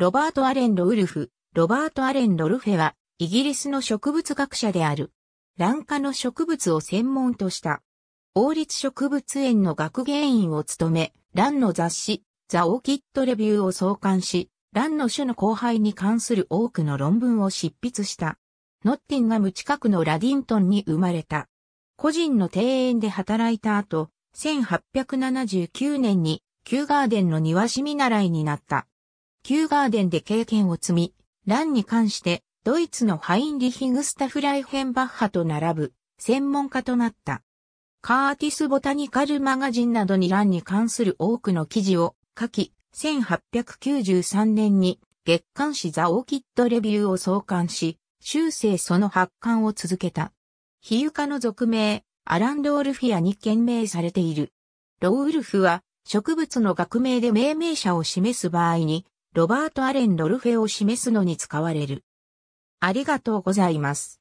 ロバート・アレン・ロウルフ、ロバート・アレン・ロルフェは、イギリスの植物学者である。ン科の植物を専門とした。王立植物園の学芸員を務め、蘭の雑誌、ザ・オーキッド・レビューを創刊し、蘭の種の交配に関する多くの論文を執筆した。ノッティンガム近くのラディントンに生まれた。個人の庭園で働いた後、1879年に、キューガーデンの庭師見習いになった。キューガーデンで経験を積み、ランに関してドイツのハインリヒ・グスタフ・ライヘンバッハと並ぶ専門家となった。カーティス・ボタニカル・マガジンなどにランに関する多くの記事を書き、1893年に月刊誌ザ・オーキッド・レビューを創刊し、終生その発刊を続けた。比喩家の俗名、アラン・ロールフィアに懸名されている。ロウウルフは植物の学名で命名者を示す場合に、ロバート・アレン・ロルフェを示すのに使われる。ありがとうございます。